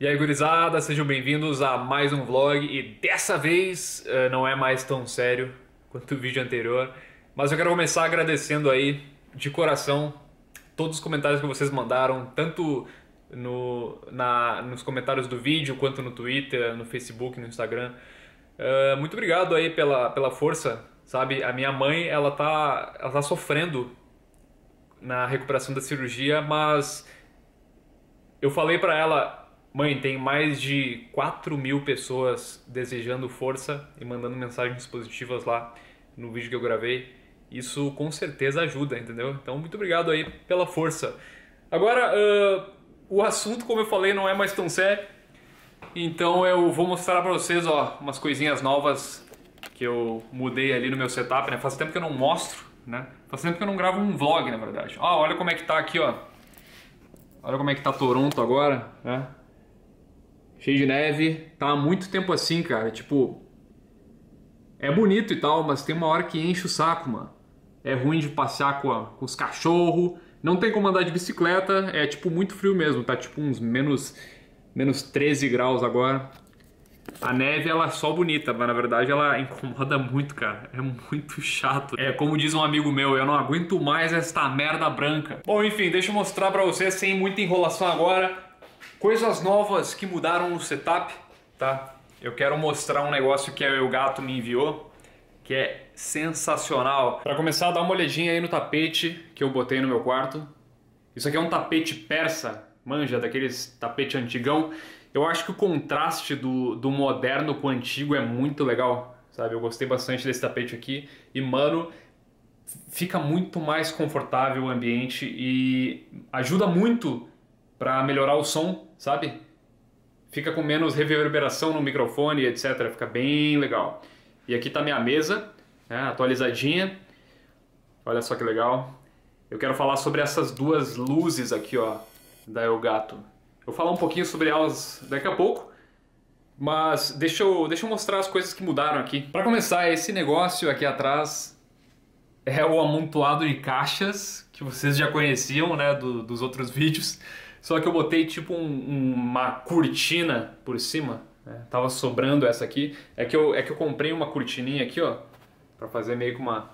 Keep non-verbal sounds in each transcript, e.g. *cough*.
E aí, gurizada, sejam bem-vindos a mais um vlog e dessa vez uh, não é mais tão sério quanto o vídeo anterior, mas eu quero começar agradecendo aí de coração todos os comentários que vocês mandaram, tanto no, na, nos comentários do vídeo, quanto no Twitter, no Facebook, no Instagram. Uh, muito obrigado aí pela, pela força, sabe? A minha mãe, ela tá, ela tá sofrendo na recuperação da cirurgia, mas eu falei para ela Mãe, tem mais de 4 mil pessoas desejando força e mandando mensagens positivas lá no vídeo que eu gravei. Isso com certeza ajuda, entendeu? Então, muito obrigado aí pela força. Agora, uh, o assunto, como eu falei, não é mais tão sério. Então, eu vou mostrar pra vocês ó, umas coisinhas novas que eu mudei ali no meu setup. Né? Faz tempo que eu não mostro, né? Faz tempo que eu não gravo um vlog, na verdade. Ó, olha como é que tá aqui, ó. Olha como é que tá Toronto agora, né? cheio de neve. Tá há muito tempo assim, cara. Tipo, é bonito e tal, mas tem uma hora que enche o saco, mano. É ruim de passear com, a, com os cachorros. Não tem como andar de bicicleta. É, tipo, muito frio mesmo. Tá, tipo, uns menos, menos 13 graus agora. A neve, ela é só bonita, mas na verdade ela *laughs* incomoda muito, cara. É muito chato. É, como diz um amigo meu, eu não aguento mais esta merda branca. Bom, enfim, deixa eu mostrar pra vocês, sem muita enrolação agora, Coisas novas que mudaram no setup, tá? Eu quero mostrar um negócio que é o gato me enviou, que é sensacional. Para começar, dá uma olhadinha aí no tapete que eu botei no meu quarto. Isso aqui é um tapete persa, manja, daqueles tapete antigão. Eu acho que o contraste do, do moderno com o antigo é muito legal, sabe? Eu gostei bastante desse tapete aqui e, mano, fica muito mais confortável o ambiente e ajuda muito para melhorar o som sabe? Fica com menos reverberação no microfone, etc. Fica bem legal. E aqui está minha mesa, né, atualizadinha. Olha só que legal. Eu quero falar sobre essas duas luzes aqui, ó, da Elgato. Eu vou falar um pouquinho sobre elas daqui a pouco, mas deixa eu, deixa eu mostrar as coisas que mudaram aqui. Para começar, esse negócio aqui atrás é o amontoado de caixas que vocês já conheciam, né, do, dos outros vídeos. Só que eu botei tipo um, uma cortina por cima. Né? Tava sobrando essa aqui. É que, eu, é que eu comprei uma cortininha aqui, ó. Pra fazer meio que uma,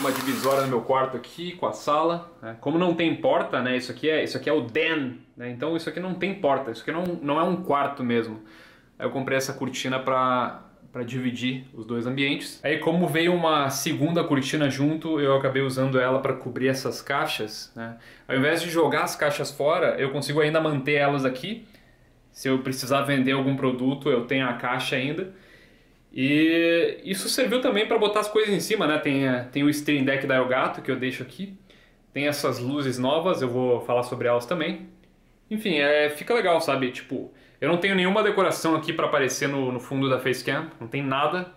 uma divisória no meu quarto aqui com a sala. Né? Como não tem porta, né? Isso aqui é, isso aqui é o den. Né? Então isso aqui não tem porta. Isso aqui não, não é um quarto mesmo. Aí eu comprei essa cortina pra, para dividir os dois ambientes. Aí como veio uma segunda cortina junto, eu acabei usando ela para cobrir essas caixas. Né? Ao invés de jogar as caixas fora, eu consigo ainda manter elas aqui. Se eu precisar vender algum produto, eu tenho a caixa ainda. E isso serviu também para botar as coisas em cima, né? Tem, eh, tem o string Deck da Elgato que eu deixo aqui. Tem essas luzes novas, eu vou falar sobre elas também. Enfim, é, fica legal, sabe? Tipo, eu não tenho nenhuma decoração aqui para aparecer no, no fundo da Facecam, não tem nada.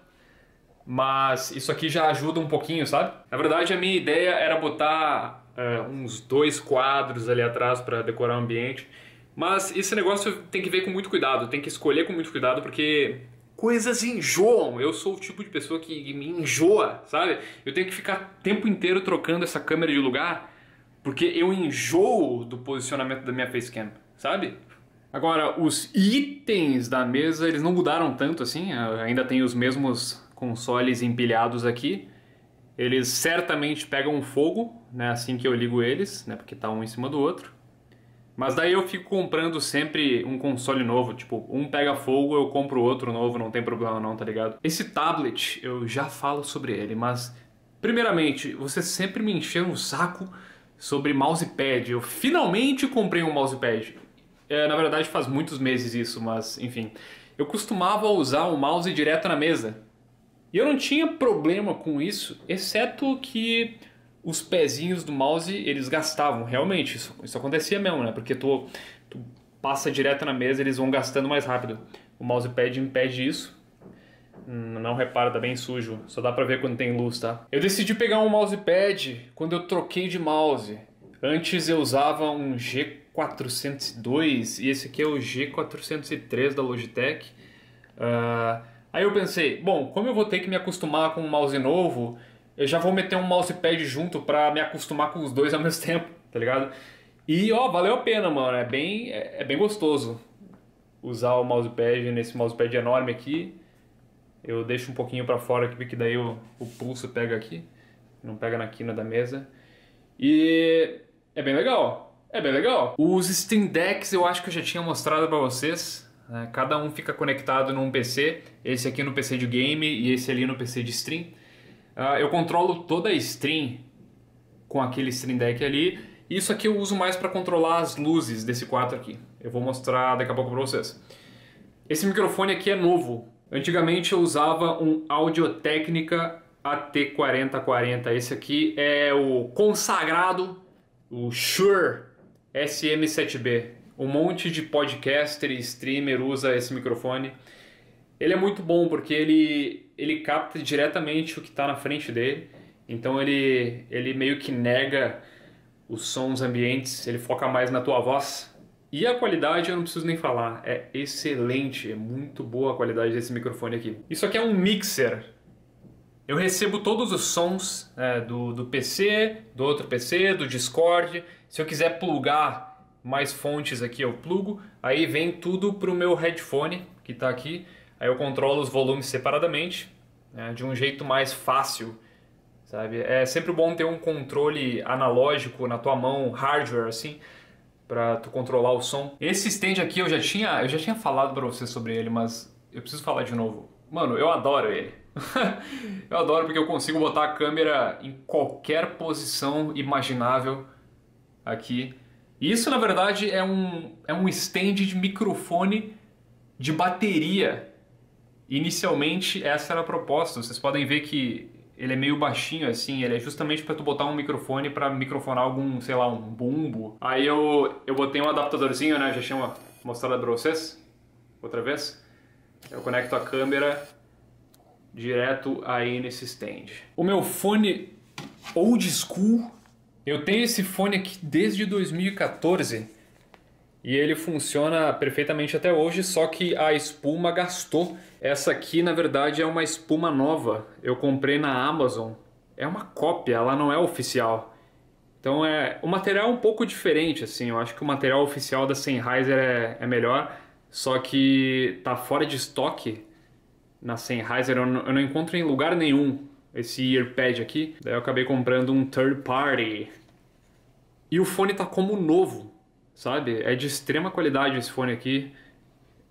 Mas isso aqui já ajuda um pouquinho, sabe? Na verdade, a minha ideia era botar é, uns dois quadros ali atrás para decorar o ambiente. Mas esse negócio tem que ver com muito cuidado, tem que escolher com muito cuidado, porque coisas enjoam. Eu sou o tipo de pessoa que me enjoa, sabe? Eu tenho que ficar o tempo inteiro trocando essa câmera de lugar, porque eu enjoo do posicionamento da minha facecam, sabe? Agora, os itens da mesa, eles não mudaram tanto assim, ah, ainda tem os mesmos consoles empilhados aqui. Eles certamente pegam fogo, né, assim que eu ligo eles, né, porque tá um em cima do outro. Mas daí eu fico comprando sempre um console novo, tipo, um pega fogo, eu compro outro novo, não tem problema não, tá ligado? Esse tablet, eu já falo sobre ele, mas primeiramente, você sempre me encheu o saco sobre mousepad. Eu finalmente comprei um mousepad. É, na verdade, faz muitos meses isso, mas enfim. Eu costumava usar o mouse direto na mesa. E eu não tinha problema com isso, exceto que os pezinhos do mouse eles gastavam, realmente. Isso, isso acontecia mesmo, né? Porque tu, tu passa direto na mesa, eles vão gastando mais rápido. O mousepad impede isso. Não repara, tá bem sujo. Só dá pra ver quando tem luz, tá? Eu decidi pegar um mousepad quando eu troquei de mouse. Antes eu usava um G 402 e esse aqui é o G403 da Logitech. Uh, aí eu pensei, bom, como eu vou ter que me acostumar com um mouse novo, eu já vou meter um mousepad junto para me acostumar com os dois ao mesmo *laughs* tempo, tá ligado? E ó, valeu a pena, mano, é bem, é, é bem gostoso usar o mousepad nesse mousepad enorme aqui. Eu deixo um pouquinho para fora aqui, porque daí o, o pulso pega aqui, não pega na quina da mesa. E é bem legal. É bem legal. Os Steam Decks eu acho que eu já tinha mostrado para vocês. Né? Cada um fica conectado num PC. Esse aqui no PC de game e esse ali no PC de stream. Ah, eu controlo toda a stream com aquele string Deck ali. Isso aqui eu uso mais para controlar as luzes desse quarto aqui. Eu vou mostrar daqui a pouco para vocês. Esse microfone aqui é novo. Antigamente eu usava um Audio Technica AT4040. Esse aqui é o consagrado, o Shure SM7B. Um monte de podcaster e streamer usa esse microfone. Ele é muito bom porque ele, ele capta diretamente o que está na frente dele. Então ele, ele meio que nega os sons ambientes, ele foca mais na tua voz. E a qualidade eu não preciso nem falar, é excelente, é muito boa a qualidade desse microfone aqui. Isso aqui é um mixer, eu recebo todos os sons é, do, do PC, do outro PC, do Discord. Se eu quiser plugar mais fontes aqui, eu plugo. Aí vem tudo para o meu headphone que está aqui. Aí eu controlo os volumes separadamente, né, de um jeito mais fácil, sabe? É sempre bom ter um controle analógico na tua mão, hardware assim, para tu controlar o som. Esse stand aqui eu já tinha, eu já tinha falado para você sobre ele, mas eu preciso falar de novo. Mano, eu adoro ele. *laughs* eu adoro porque eu consigo botar a câmera em qualquer posição imaginável aqui. Isso, na verdade, é um, é um stand de microfone de bateria. Inicialmente, essa era a proposta. Vocês podem ver que ele é meio baixinho, assim. Ele é justamente para tu botar um microfone para microfonar algum, sei lá, um bumbo. Aí eu, eu botei um adaptadorzinho, né? Já tinha mostrado pra vocês. Outra vez. Eu conecto a câmera direto aí nesse stand. O meu fone old school, eu tenho esse fone aqui desde 2014 e ele funciona perfeitamente até hoje, só que a espuma gastou. Essa aqui, na verdade, é uma espuma nova. Eu comprei na Amazon. É uma cópia, ela não é oficial. Então é, o material é um pouco diferente, assim. Eu acho que o material oficial da Sennheiser é, é melhor, só que tá fora de estoque na Sennheiser, eu não, eu não encontro em lugar nenhum esse earpad aqui. Daí eu acabei comprando um third party. E o fone tá como novo, sabe? É de extrema qualidade esse fone aqui.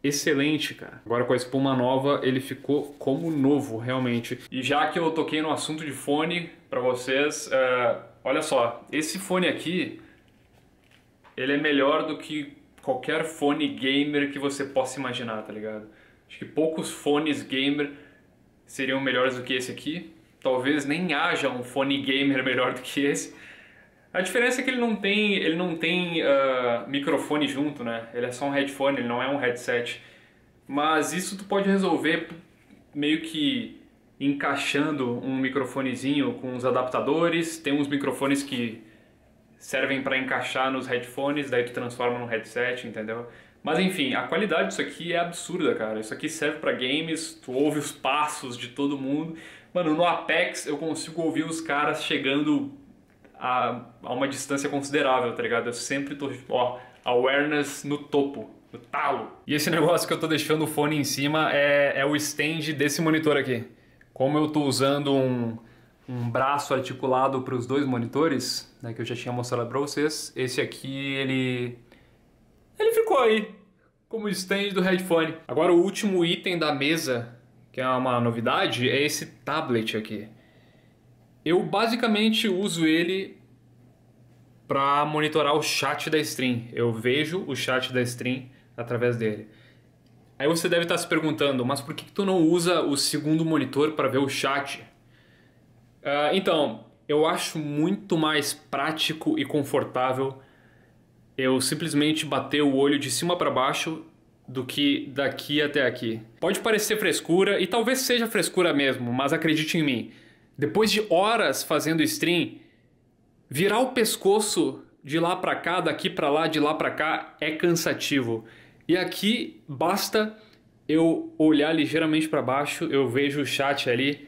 Excelente, cara. Agora com a espuma nova, ele ficou como novo, realmente. E já que eu toquei no assunto de fone para vocês, uh, olha só, esse fone aqui, ele é melhor do que qualquer fone gamer que você possa imaginar, tá ligado? Acho que poucos fones gamer seriam melhores do que esse aqui. Talvez nem haja um fone gamer *laughs* melhor do que esse. A diferença é que ele não tem, ele não tem uh, microfone junto, né? Ele é só um headphone, ele não é um headset. Mas isso tu pode resolver meio que encaixando um microfonezinho com uns adaptadores. Tem uns microfones que servem para encaixar nos headphones, daí tu transforma num headset, entendeu? Mas enfim, a qualidade disso aqui é absurda, cara. Isso aqui serve para games, tu ouve os passos de todo mundo. Mano, no Apex eu consigo ouvir os caras chegando a, a uma distância considerável, tá ligado? Eu sempre tô, ó, awareness no topo, no talo. E esse *laughs* negócio que eu tô deixando o fone em cima é, é o stand desse monitor aqui. Como eu tô usando um, um braço articulado para os dois monitores, né, que eu já tinha mostrado para vocês, esse aqui ele ele ficou aí como o stand do headphone. Agora, o último item da mesa, que é uma novidade, é esse tablet aqui. Eu basicamente uso ele para monitorar o chat da stream. Eu vejo o chat da stream através dele. Aí você deve estar se perguntando, mas por que, tu não usa o segundo monitor para ver o chat? Uh, então, eu acho muito mais prático e confortável eu simplesmente bater o olho de cima para baixo do que daqui até aqui. Pode parecer frescura, e talvez seja frescura mesmo, mas acredite em mim. Depois de horas fazendo stream, virar o pescoço de lá para cá, daqui para lá, de lá para cá é cansativo. E aqui basta eu olhar ligeiramente para baixo, eu vejo o chat ali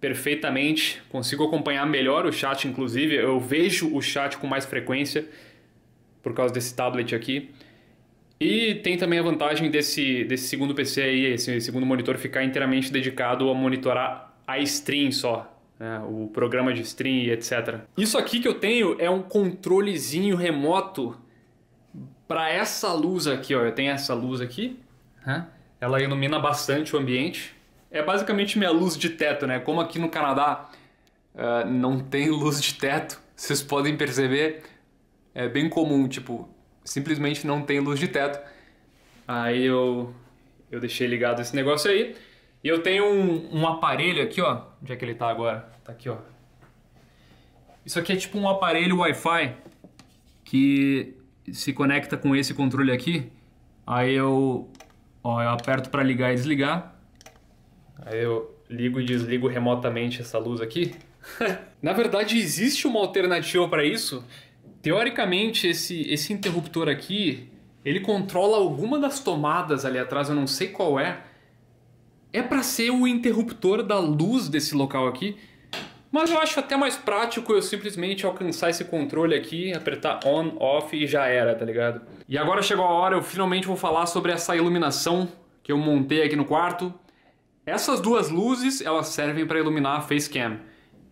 perfeitamente, consigo acompanhar melhor o chat inclusive, eu vejo o chat com mais frequência por causa desse tablet aqui. E tem também a vantagem desse, desse segundo PC aí, esse segundo monitor, ficar inteiramente dedicado a monitorar a stream só, né? o programa de stream e etc. Isso aqui que eu tenho é um controlezinho remoto para essa luz aqui, ó. Eu tenho essa luz aqui, né? ela ilumina bastante o ambiente. É basicamente minha luz de teto, né? Como aqui no Canadá uh, não tem *laughs* luz de teto, vocês podem perceber é bem comum, tipo, simplesmente não tem luz de teto. Aí eu, eu deixei ligado esse negócio aí. E eu tenho um, um aparelho aqui, ó. Onde é que ele tá agora? Tá aqui, ó. Isso aqui é tipo um aparelho Wi-Fi que se conecta com esse controle aqui. Aí eu, ó, eu aperto para ligar e desligar. Aí eu ligo e desligo remotamente essa luz aqui. *laughs* Na verdade, existe uma alternativa para isso Teoricamente, esse, esse interruptor aqui, ele controla alguma das tomadas ali atrás, eu não sei qual é. É para ser o interruptor da luz desse local aqui. Mas eu acho até mais prático eu simplesmente alcançar esse controle aqui, apertar on, off e já era, tá ligado? E agora chegou a hora, eu finalmente vou falar sobre essa iluminação que eu montei aqui no quarto. Essas duas luzes, elas servem para iluminar a facecam.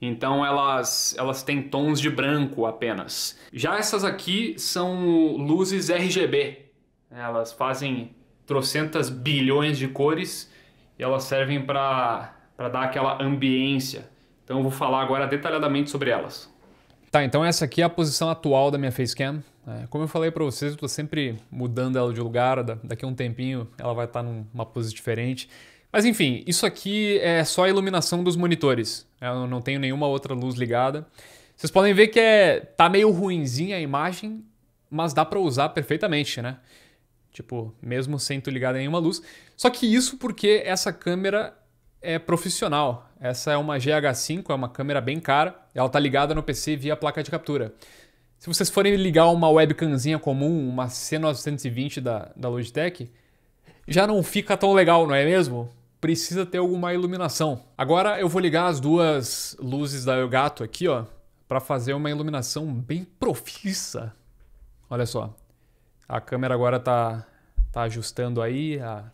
Então elas, elas têm tons de branco apenas. Já essas aqui são luzes RGB. Elas fazem trocentas bilhões de cores e elas servem para dar aquela ambiência. Então eu vou falar agora detalhadamente sobre elas. Tá, então essa aqui é a posição atual da minha facecam. É, como eu falei para vocês, eu estou sempre mudando ela de lugar. Daqui a um tempinho ela vai estar tá numa pose diferente. Mas enfim, isso aqui é só a iluminação dos monitores. Eu não tenho nenhuma outra luz ligada. Vocês podem ver que é, tá meio ruinzinha a imagem, mas dá para usar perfeitamente, né? Tipo, mesmo sem tu ligado nenhuma luz. Só que isso porque essa câmera é profissional. Essa é uma GH5, é uma câmera bem cara. Ela tá ligada no PC via placa de captura. Se vocês forem ligar uma webcamzinha comum, uma C920 da, da Logitech, já não fica tão legal, não é mesmo? precisa ter alguma iluminação. Agora eu vou ligar as duas luzes da Elgato aqui, ó, para fazer uma iluminação bem profissa. Olha só. A câmera agora tá tá ajustando aí a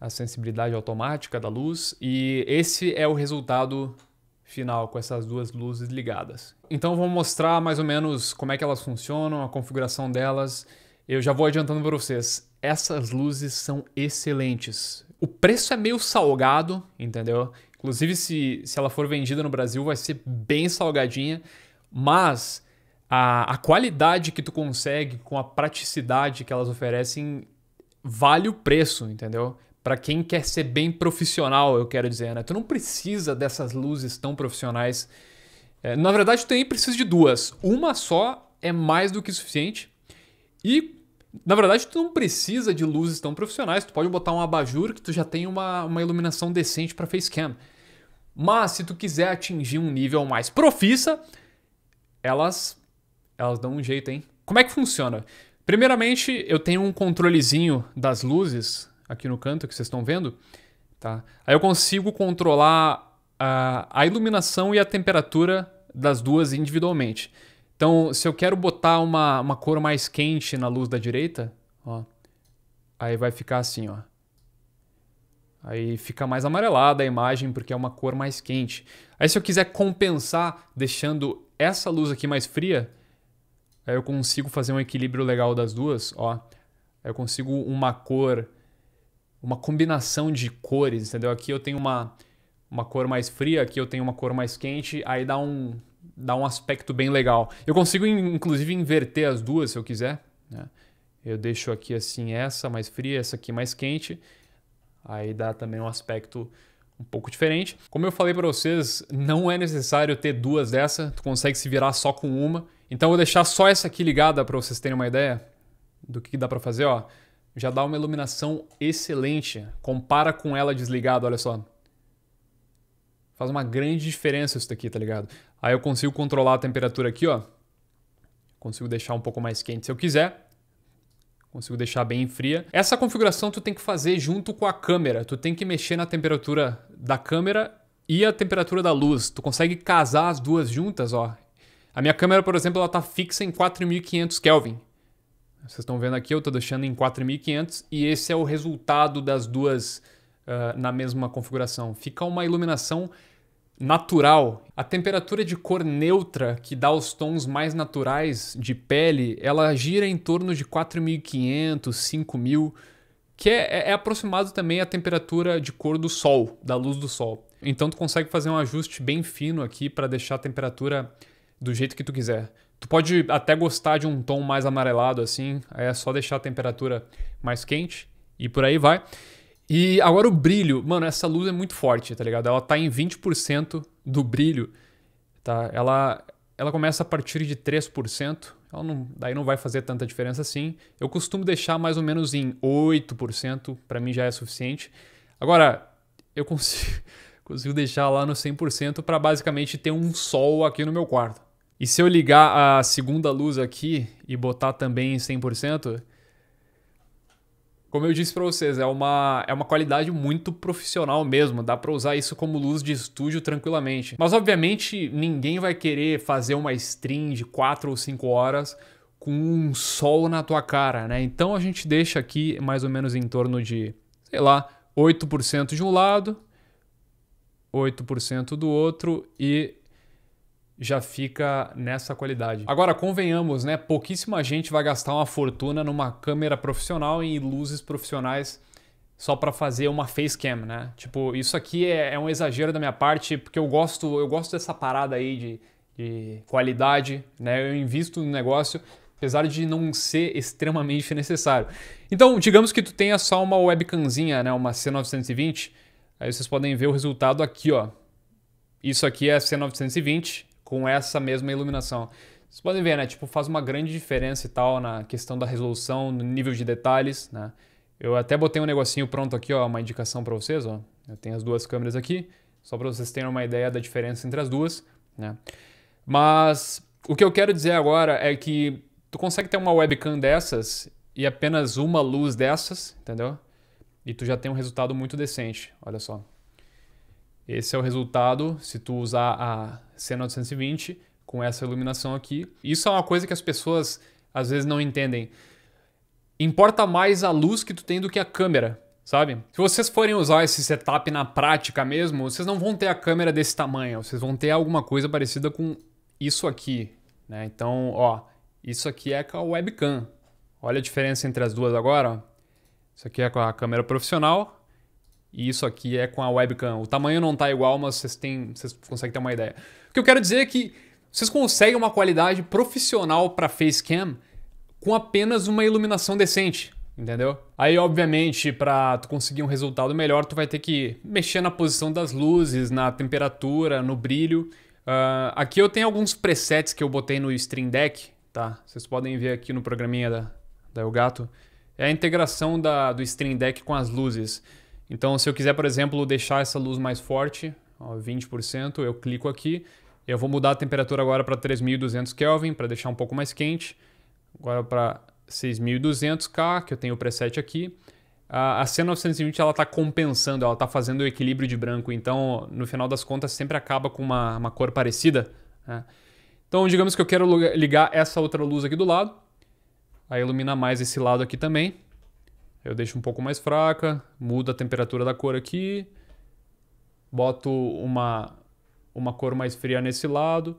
a sensibilidade automática da luz e esse é o resultado final com essas duas luzes ligadas. Então vou mostrar mais ou menos como é que elas funcionam, a configuração delas. Eu já vou adiantando para vocês, essas luzes são excelentes. O preço é meio salgado, entendeu? Inclusive, se, se ela for vendida no Brasil, vai ser bem salgadinha, mas a, a qualidade que tu consegue com a praticidade que elas oferecem vale o preço, entendeu? Para quem quer ser bem profissional, eu quero dizer, né? Tu não precisa dessas luzes tão profissionais. É, na verdade, tu nem precisa de duas. Uma só é mais do que suficiente. E na verdade, tu não precisa de luzes tão profissionais, tu pode botar um abajur que tu já tem uma, uma iluminação decente para facecam. Mas se tu quiser atingir um nível mais profissa, elas elas dão um jeito, hein? Como é que funciona? Primeiramente, eu tenho um controlezinho das luzes aqui no canto que vocês estão vendo, tá? Aí eu consigo controlar a, a iluminação e a temperatura das duas individualmente. Então, se eu quero botar uma, uma cor mais quente na luz da direita, ó, aí vai ficar assim, ó. Aí fica mais amarelada a imagem porque é uma cor mais quente. Aí se eu quiser compensar deixando essa luz aqui mais fria, aí eu consigo fazer um equilíbrio legal das duas, ó. eu consigo uma cor, uma combinação de cores, entendeu? Aqui eu tenho uma, uma cor mais fria, aqui eu tenho uma cor mais quente, aí dá um, dá um aspecto bem legal. Eu consigo, inclusive, inverter as duas se eu quiser. Né? Eu deixo aqui assim essa mais fria, essa aqui mais quente. Aí dá também um aspecto um pouco diferente. Como eu falei para vocês, não é necessário ter duas dessa, tu consegue se virar só com uma. Então eu vou deixar só essa aqui ligada para vocês terem uma ideia do que dá para fazer, ó. Já dá uma iluminação excelente. Compara com ela desligada, olha só. Faz uma grande diferença isso daqui, tá ligado? Aí eu consigo controlar a temperatura aqui, ó. Consigo deixar um pouco mais quente se eu quiser. Consigo deixar bem fria. Essa configuração tu tem que fazer junto com a câmera. Tu tem que mexer na temperatura da câmera e a temperatura da luz. Tu consegue casar as duas juntas, ó. A minha câmera, por exemplo, ela tá fixa em 4500 Kelvin. Vocês estão vendo aqui, eu tô deixando em 4500 e esse é o resultado das duas uh, na mesma configuração. Fica uma iluminação natural. A temperatura de cor neutra, que dá os tons mais naturais de pele, ela gira em torno de 4.500, 5.000, que é, é, é aproximado também à temperatura de cor do sol, da luz do sol. Então tu consegue fazer um ajuste bem fino aqui para deixar a temperatura do jeito que tu quiser. Tu pode até gostar de um tom mais amarelado assim, é só deixar a temperatura mais quente e por aí vai. E agora o brilho, mano, essa luz é muito forte, tá ligado? Ela tá em 20% do brilho, tá? Ela, ela começa a partir de 3%, ela não, daí não vai fazer tanta diferença assim. Eu costumo deixar mais ou menos em 8%, para mim já é suficiente. Agora, eu consigo, *laughs* consigo deixar lá no 100% para basicamente ter um sol aqui no meu quarto. E se eu ligar a segunda luz aqui e botar também em 100%, como eu disse para vocês, é uma, é uma qualidade muito profissional mesmo, dá para usar isso como luz de estúdio tranquilamente. Mas obviamente ninguém vai querer fazer uma stream de 4 ou 5 horas com um sol na tua cara, né? Então a gente deixa aqui mais ou menos em torno de, sei lá, 8% de um lado, 8% do outro e já fica nessa qualidade. Agora, convenhamos, né? Pouquíssima gente vai gastar uma fortuna numa câmera profissional e luzes profissionais só para fazer uma face cam né? Tipo, isso aqui é, é, um exagero da minha parte, porque eu gosto, eu gosto dessa parada aí de, de qualidade, né? Eu invisto no negócio, apesar de não ser *laughs* extremamente necessário. Então, digamos que tu tenha só uma webcamzinha, né, uma C920, aí vocês podem ver o resultado aqui, ó. Isso aqui é a C920, com essa mesma iluminação. Vocês podem ver, né? Tipo, faz uma grande diferença e tal na questão da resolução, no nível de detalhes, né? Eu até botei um negocinho pronto aqui, ó, uma indicação para vocês, ó. Eu tenho as duas câmeras aqui, só para vocês terem uma ideia da diferença entre as duas, né? Mas o que eu quero dizer agora é que tu consegue ter uma webcam dessas e apenas uma luz dessas, entendeu? E tu já tem um resultado muito decente, olha só. Esse é o resultado se tu usar a C920 com essa iluminação aqui. Isso é uma coisa que as pessoas às vezes não entendem. Importa mais a luz que tu tem do que a câmera, sabe? Se vocês forem usar esse setup na prática mesmo, vocês não vão ter a câmera desse tamanho, vocês vão ter alguma coisa parecida com isso aqui, né? Então, ó, isso aqui é com a webcam. Olha a diferença entre as duas agora, ó. Isso aqui é com a câmera profissional e isso aqui é com a webcam. O tamanho não tá igual, mas vocês, têm, vocês conseguem ter uma ideia. O que eu quero dizer é que vocês conseguem uma qualidade profissional para facecam com apenas uma iluminação decente, entendeu? Aí, obviamente, para tu conseguir um resultado melhor, tu vai ter que mexer na posição das luzes, na temperatura, no brilho. Uh, aqui eu tenho alguns presets que eu botei no Stream Deck, tá? Vocês podem ver aqui no programinha da, da Elgato. É a integração da, do Stream Deck com as luzes. Então, se eu quiser, por exemplo, deixar essa luz mais forte, ó, 20%, eu clico aqui. Eu vou mudar a temperatura agora para 3.200 Kelvin, para deixar um pouco mais quente. Agora para 6.200 K, que eu tenho o preset aqui. A C920 está compensando, ela está fazendo o equilíbrio de branco. Então, no final das contas, sempre acaba com uma, uma cor parecida. Né? Então, digamos que eu quero ligar essa outra luz aqui do lado. Aí ilumina mais esse lado aqui também. Eu deixo um pouco mais fraca, mudo a temperatura da cor aqui, boto uma, uma cor mais fria nesse lado,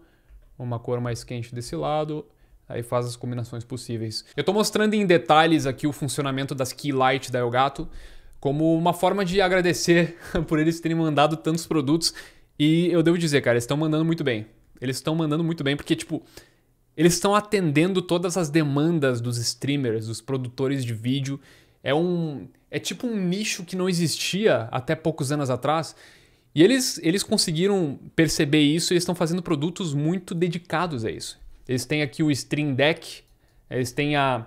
uma cor mais quente desse lado, aí faz as combinações possíveis. Eu estou mostrando em detalhes aqui o funcionamento das key light da Elgato, como uma forma de agradecer *laughs* por eles terem mandado tantos produtos. E eu devo dizer, cara, eles estão mandando muito bem. Eles estão mandando muito bem porque, tipo, eles estão atendendo todas as demandas dos streamers, dos produtores de vídeo é um é tipo um nicho que não existia até poucos anos atrás. E eles, eles conseguiram perceber isso e estão fazendo produtos muito dedicados a isso. Eles têm aqui o Stream Deck, eles têm a,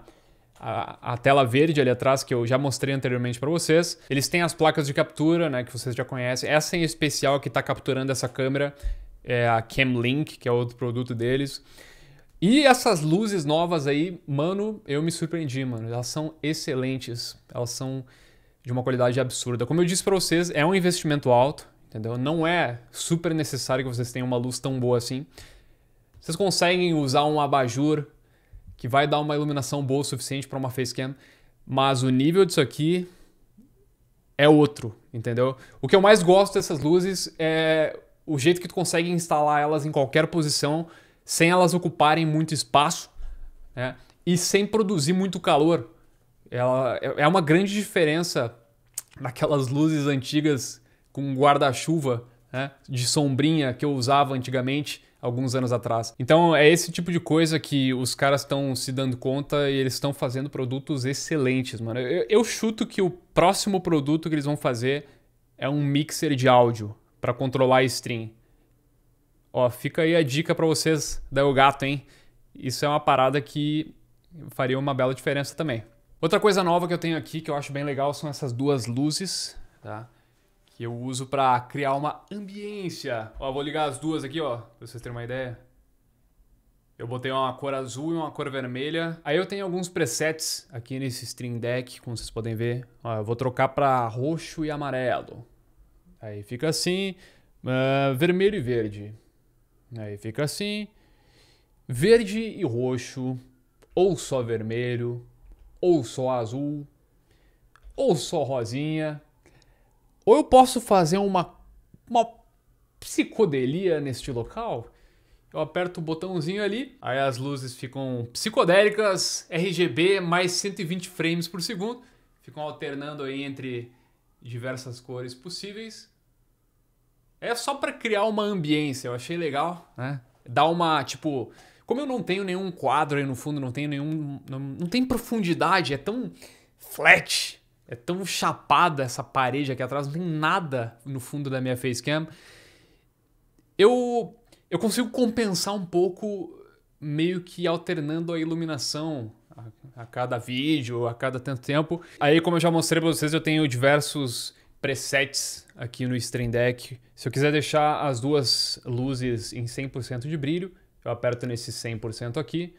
a, a tela verde ali atrás que eu já mostrei anteriormente para vocês. Eles têm as placas de captura, né, que vocês já conhecem. Essa em especial que está capturando essa câmera é a Camlink, que é outro produto deles. E essas luzes novas aí, mano, eu me surpreendi, mano. Elas são excelentes. Elas são de uma qualidade absurda. Como eu disse para vocês, é um investimento alto, entendeu? Não é super necessário que vocês tenham uma luz tão boa assim. Vocês conseguem usar um abajur que vai dar uma iluminação boa o suficiente para uma facecam, mas o nível disso aqui é outro, entendeu? O que eu mais gosto dessas luzes é o jeito que tu consegue instalar elas em qualquer posição sem elas ocuparem muito espaço né? e sem produzir muito calor. Ela, é, é uma grande diferença daquelas luzes antigas com guarda-chuva né? de sombrinha que eu usava antigamente, alguns anos atrás. Então é esse tipo de coisa que os caras estão se dando conta e eles estão fazendo produtos excelentes, mano. Eu, eu, chuto que o próximo produto que eles vão fazer é um mixer de áudio para controlar a stream. Ó, fica aí a dica para vocês da o gato, hein? Isso é uma parada que faria uma bela diferença também. Outra coisa nova que eu tenho aqui que eu acho bem legal são essas duas luzes, tá? Que eu uso para criar uma ambiência. Ó, vou ligar as duas aqui, ó, pra vocês terem uma ideia. Eu botei uma cor azul e uma cor vermelha. Aí eu tenho alguns presets aqui nesse string deck, como vocês podem ver. Ó, eu vou trocar para roxo e amarelo. Aí fica assim, uh, vermelho e verde. Aí fica assim. Verde e roxo, ou só vermelho, ou só azul, ou só rosinha. Ou eu posso fazer uma, uma psicodelia neste local. Eu aperto o botãozinho ali, aí as luzes ficam psicodélicas, RGB mais 120 frames por segundo, ficam alternando aí entre diversas cores possíveis. É só para criar uma ambiência, eu achei legal, né? Dar uma, tipo, como eu não tenho nenhum quadro aí no fundo, não tenho nenhum, não, não tem profundidade, é tão flat, é tão chapada essa parede aqui atrás, não tem nada no fundo da minha facecam. Eu eu consigo compensar um pouco meio que alternando a iluminação a, a cada vídeo, a cada tanto tempo. Aí, como eu já mostrei para vocês, eu tenho diversos presets aqui no Stream Deck. Se eu quiser deixar as duas luzes em 100% de brilho, eu aperto nesse 100% aqui.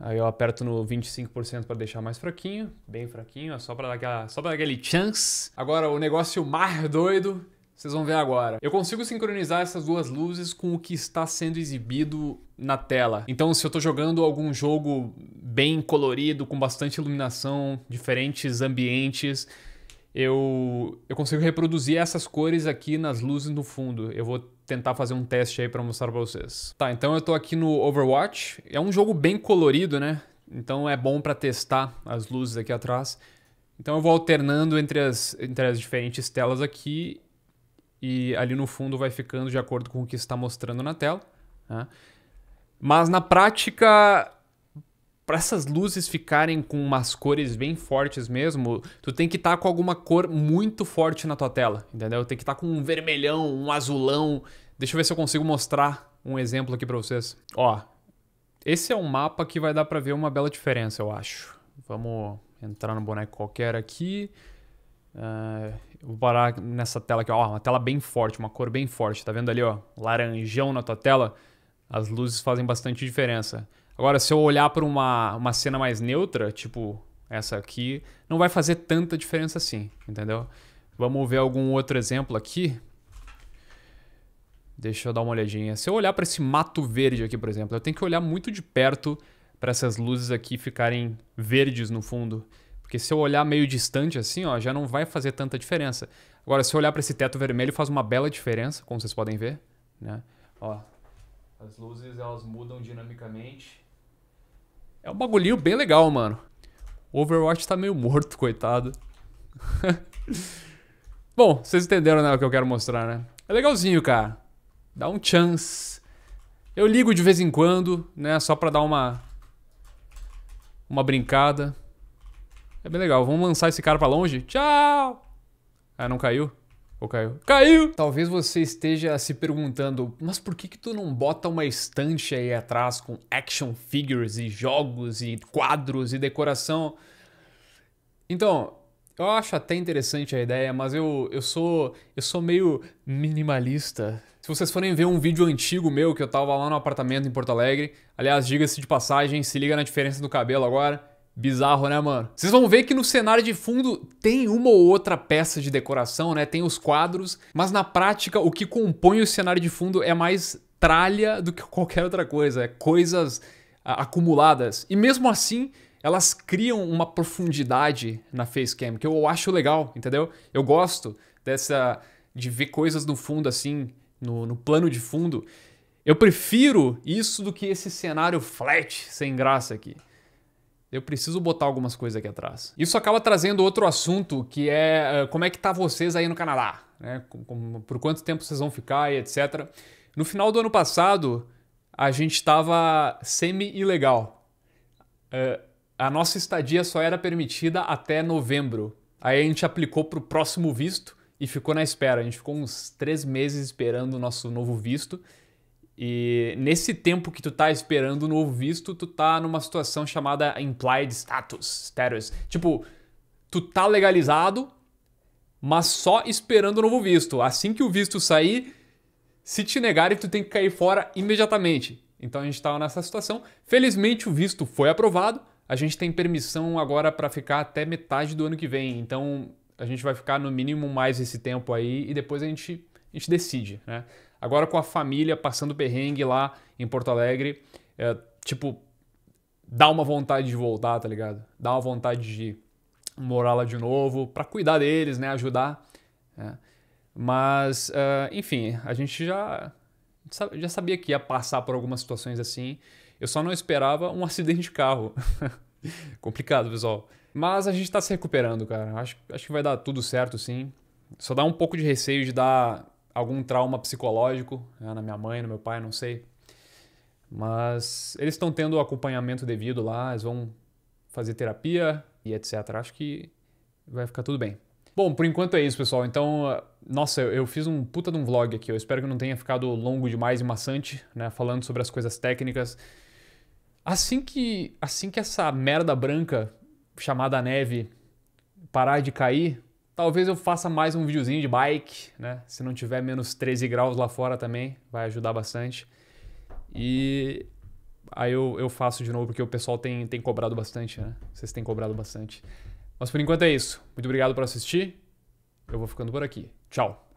Aí eu aperto no 25% para deixar mais fraquinho, bem fraquinho, só para dar, só dar aquele chance. Agora o negócio mais doido, vocês vão ver agora. Eu consigo sincronizar essas duas luzes com o que está sendo exibido na tela. Então se eu estou jogando algum jogo bem colorido, com bastante iluminação, diferentes ambientes, eu, eu consigo reproduzir essas cores aqui nas luzes no fundo. Eu vou tentar fazer um teste aí para mostrar para vocês. Tá, então eu tô aqui no Overwatch. É um jogo bem colorido, né? Então é bom para testar as luzes aqui atrás. Então eu vou alternando entre as, entre as diferentes telas aqui e ali no fundo vai ficando de acordo com o que está mostrando na tela. Né? Mas na prática para essas luzes ficarem com umas cores bem fortes mesmo, tu tem que estar tá com alguma cor muito forte na tua tela, entendeu? Tem que estar tá com um vermelhão, um azulão. Deixa eu ver se eu consigo mostrar um exemplo aqui para vocês. Ó, esse é um mapa que vai dar para ver uma bela diferença, eu acho. Vamos entrar no boneco qualquer aqui. Uh, vou parar nessa tela aqui, ó, uma tela bem forte, uma cor bem forte, tá vendo ali, ó, laranjão na tua tela? As luzes fazem bastante diferença. Agora, se eu olhar para uma, uma cena mais neutra, tipo essa aqui, não vai fazer tanta diferença assim, entendeu? Vamos ver algum outro exemplo aqui. Deixa eu dar uma olhadinha. Se eu olhar para esse mato verde aqui, por exemplo, eu tenho que olhar muito de perto para essas luzes aqui ficarem verdes no fundo. Porque se eu olhar meio distante assim, ó, já não vai fazer tanta diferença. Agora, se eu olhar para esse teto vermelho, faz uma bela diferença, como vocês podem ver. Né? Ó, as luzes elas mudam dinamicamente é um bagulhinho bem legal, mano. O Overwatch tá meio morto, coitado. *laughs* Bom, vocês entenderam né, o que eu quero mostrar, né? É legalzinho, cara. Dá um chance. Eu ligo de vez em quando, né? Só pra dar uma... Uma brincada. É bem legal. Vamos lançar esse cara pra longe. Tchau! Ah, não caiu? Ou caiu? Caiu! Talvez você esteja se perguntando, mas por que que tu não bota uma estante aí atrás com action figures e jogos e quadros e decoração? Então, eu acho até interessante a ideia, mas eu, eu sou eu sou meio minimalista. Se vocês forem ver um vídeo antigo meu que eu tava lá no apartamento em Porto Alegre, aliás, diga-se de passagem, se liga na diferença do cabelo agora. Bizarro, né, mano? Vocês vão ver que no cenário de fundo tem uma ou outra peça de decoração, né? Tem os quadros, mas na prática o que compõe o cenário de fundo é mais tralha do que *laughs* qualquer outra coisa, é coisas ah, acumuladas. E mesmo assim, elas criam uma profundidade na facecam que eu acho legal, entendeu? Eu gosto dessa de ver coisas no fundo assim, no, no plano de fundo. Eu prefiro isso do que esse cenário flat sem graça aqui. Eu preciso botar algumas coisas aqui atrás. Isso acaba trazendo outro assunto, que é eh, como é que tá vocês aí no Canadá, né? Por quanto tempo vocês vão ficar e etc. No final do ano passado, a gente estava semi-ilegal. Eh, a nossa estadia só era permitida até novembro. Aí a gente aplicou para o próximo visto e ficou na espera. A gente ficou uns três meses esperando o nosso novo visto e nesse tempo que tu tá esperando o novo visto, tu tá numa situação chamada implied status, status. Tipo, tu tá legalizado, mas só esperando o novo visto. Assim que o visto sair, se te negarem, tu tem que cair fora imediatamente. Então a gente estava nessa situação. Felizmente o visto foi aprovado. A gente tem permissão agora para ficar até metade do ano que vem. Então a gente vai ficar no mínimo mais esse tempo aí e depois a gente, a gente decide, né? Agora com a família passando perrengue lá em Porto Alegre, é, tipo, dá uma vontade de voltar, tá ligado? Dá uma vontade de morar lá de novo, para cuidar deles, né? Ajudar. Né? Mas, uh, enfim, a gente já, já sabia que ia passar por algumas situações assim. Eu só não esperava um *laughs* acidente de carro. *laughs* Complicado, pessoal. Mas a gente tá se recuperando, cara. Acho, acho que vai dar tudo certo, sim. Só dá um pouco de receio de dar algum trauma psicológico né, na minha mãe, no meu pai, não sei. Mas eles estão tendo o acompanhamento devido lá, eles vão fazer terapia e etc. Acho que vai ficar tudo bem. Bom, por enquanto é isso, pessoal. Então, ah, nossa, eu fiz um puta de um vlog aqui. Eu espero que não tenha ficado longo demais e maçante, né? Falando sobre as coisas técnicas. Assim que, assim que essa merda branca chamada neve parar de cair, Talvez eu faça mais um videozinho de bike, né? Se não tiver menos 13 graus lá fora também, vai ajudar bastante. E aí eu, eu faço de novo, porque o pessoal tem, tem cobrado bastante, né? Vocês têm cobrado bastante. Mas por enquanto é isso. Muito obrigado por assistir. Eu vou ficando por aqui. Tchau!